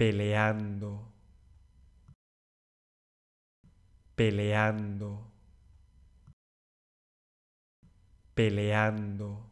peleando, peleando, peleando.